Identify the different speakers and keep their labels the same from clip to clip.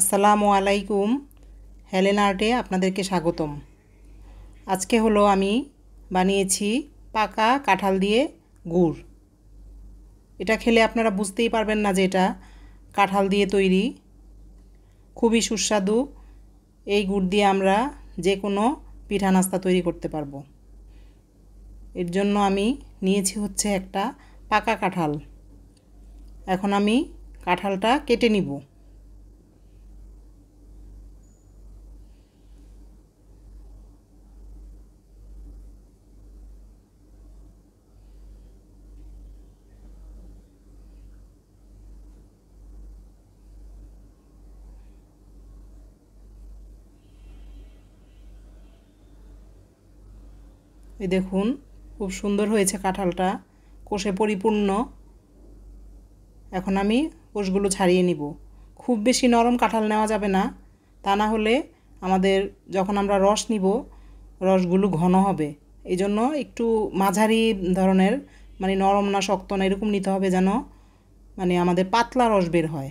Speaker 1: আসসালামু আলাইকুম হেলেন আর্টে আপনাদেরকে স্বাগতম আজকে হলো আমি বানিয়েছি পাকা কাঁঠাল দিয়ে গুড় এটা খেলে আপনারা বুঝতেই পারবেন না যে এটা কাঁঠাল দিয়ে তৈরি খুবই সুস্বাদু এই গুড় দিয়ে আমরা যে কোনো পিঠা নাস্তা তৈরি করতে পারবো এর জন্য আমি নিয়েছি হচ্ছে একটা পাকা কাঁঠাল এখন আমি কাঁঠালটা কেটে নিব এই দেখুন খুব সুন্দর হয়েছে কাঁঠালটা কোষে পরিপূর্ণ এখন আমি কোষগুলো ছাড়িয়ে নিব খুব বেশি নরম কাঁঠাল নেওয়া যাবে না তা না হলে আমাদের যখন আমরা রস নিব রসগুলো ঘন হবে এই জন্য একটু মাঝারি ধরনের মানে নরম না শক্ত না এরকম নিতে হবে যেন মানে আমাদের পাতলা রস বের হয়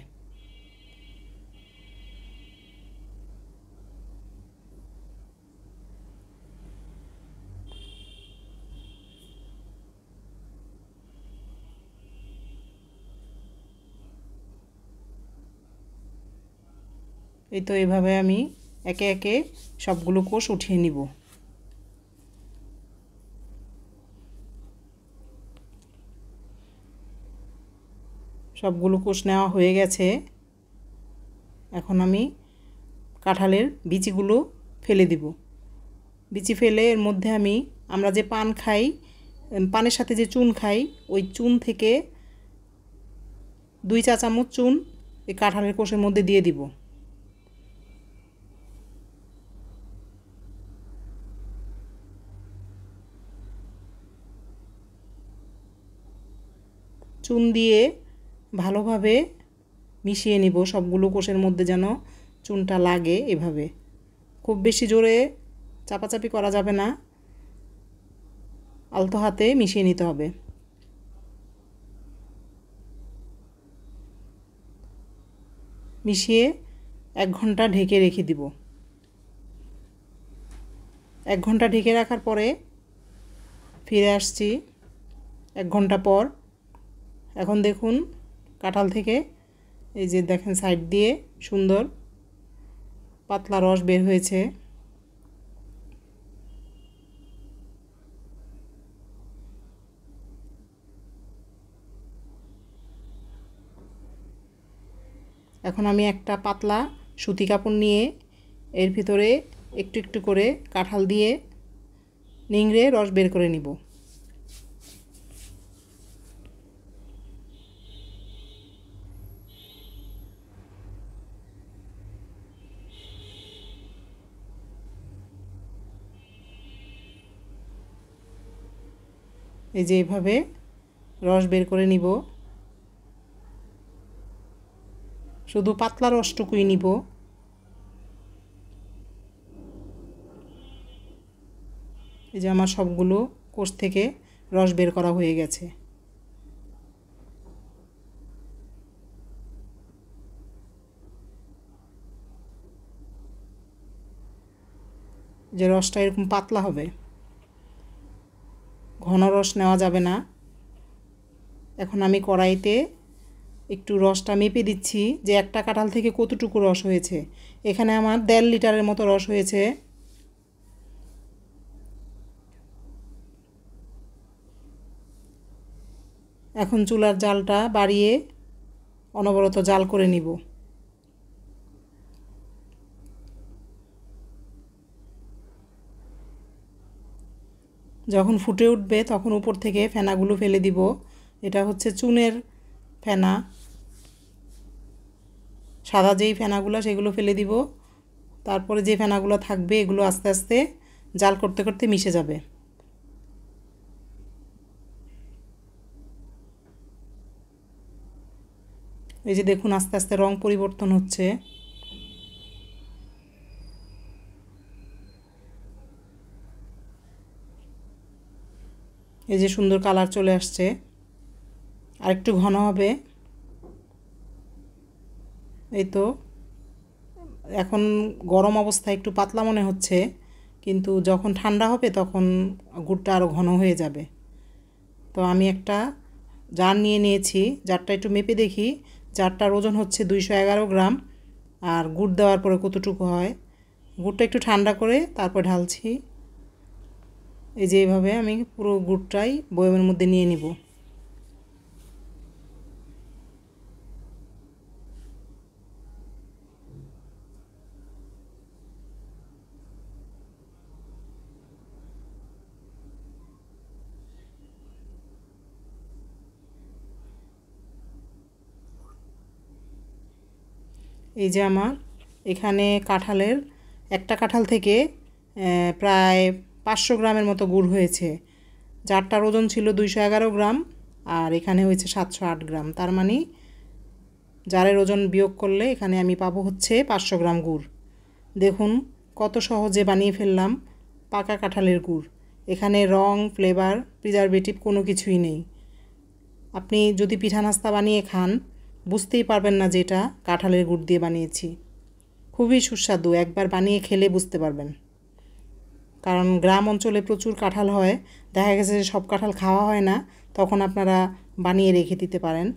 Speaker 1: এই তো এভাবে আমি একে একে সবগুলো কোষ উঠিয়ে নিব সবগুলো কোষ নেওয়া হয়ে গেছে এখন আমি কাঁঠালের বিচিগুলো ফেলে দিব বিচি ফেলে এর মধ্যে আমি আমরা যে পান খাই পানের সাথে যে চুন খাই ওই চুন থেকে দুই চা চামচ চুন এই কাঁঠালের কোষের মধ্যে দিয়ে দিব চুন দিয়ে ভালোভাবে মিশিয়ে নিব সবগুলো কোষের মধ্যে যেন চুনটা লাগে এভাবে খুব বেশি জোরে চাপাচাপি করা যাবে না আলতো হাতে মিশিয়ে নিতে হবে মিশিয়ে এক ঘন্টা ঢেকে রেখে দিব এক ঘন্টা ঢেকে রাখার পরে ফিরে আসছি এক ঘন্টা পর এখন দেখুন কাঁঠাল থেকে এই যে দেখেন সাইড দিয়ে সুন্দর পাতলা রস বের হয়েছে এখন আমি একটা পাতলা সুতি কাপড় নিয়ে এর ভিতরে একটু একটু করে কাঁঠাল দিয়ে নিংড়ে রস বের করে নিব এই যে এভাবে রস বের করে নিব শুধু পাতলা রসটুকুই নিব এই যে আমার সবগুলো কোষ থেকে রস বের করা হয়ে গেছে যে রসটা এরকম পাতলা হবে ঘন রস নেওয়া যাবে না এখন আমি কড়াইতে একটু রসটা মেপে দিচ্ছি যে একটা কাঁঠাল থেকে কতটুকু রস হয়েছে এখানে আমার দেড় লিটারের মতো রস হয়েছে এখন চুলার জালটা বাড়িয়ে অনবরত জাল করে নিব যখন ফুটে উঠবে তখন উপর থেকে ফেনাগুলো ফেলে দিব এটা হচ্ছে চুনের ফেনা সাদা যেই ফেনাগুলো সেগুলো ফেলে দিব তারপরে যে ফেনাগুলো থাকবে এগুলো আস্তে আস্তে জাল করতে করতে মিশে যাবে এই যে দেখুন আস্তে আস্তে রং পরিবর্তন হচ্ছে এই যে সুন্দর কালার চলে আসছে আর একটু ঘন হবে এই তো এখন গরম অবস্থায় একটু পাতলা মনে হচ্ছে কিন্তু যখন ঠান্ডা হবে তখন গুড়টা আরও ঘন হয়ে যাবে তো আমি একটা জার নিয়ে নিয়েছি জারটা একটু মেপে দেখি জারটার ওজন হচ্ছে দুইশো এগারো গ্রাম আর গুড় দেওয়ার পরে কতটুকু হয় গুড়টা একটু ঠান্ডা করে তারপর ঢালছি এই যে এইভাবে আমি পুরো গুড়টাই বয়ামের মধ্যে নিয়ে নিব এই যে আমার এখানে কাঁঠালের একটা কাঁঠাল থেকে প্রায় পাঁচশো গ্রামের মতো গুড় হয়েছে যারটার ওজন ছিল দুইশো এগারো গ্রাম আর এখানে হয়েছে সাতশো আট গ্রাম তার মানে জারের ওজন বিয়োগ করলে এখানে আমি পাবো হচ্ছে পাঁচশো গ্রাম গুড় দেখুন কত সহজে বানিয়ে ফেললাম পাকা কাঁঠালের গুড় এখানে রং ফ্লেভার প্রিজারভেটিভ কোনো কিছুই নেই আপনি যদি পিঠা নাস্তা বানিয়ে খান বুঝতেই পারবেন না যে এটা কাঁঠালের গুড় দিয়ে বানিয়েছি খুবই সুস্বাদু একবার বানিয়ে খেলে বুঝতে পারবেন কারণ গ্রাম অঞ্চলে প্রচুর কাঁঠাল হয় দেখা গেছে যে সব কাঁঠাল খাওয়া হয় না তখন আপনারা বানিয়ে রেখে দিতে পারেন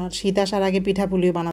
Speaker 1: আর শীত আসার আগে পিঠাপুলিও বানা